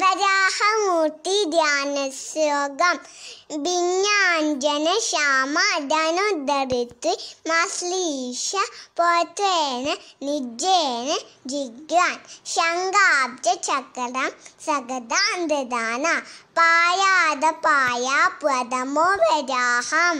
വരാഹമൂർത്തി ധ്യാനശ്ലോകം ഭിന്നാഞ്ജന ശ്യാമ ധനുദ്ധരിത്ത് മസ്ലീഷ പോത്രേന നിജേന ജിഗ്രാൻ ശങ്കാബ്ജ ചക്രം സകതാന്തദാന പായാത പായ പ്രഥമോ വരാഹം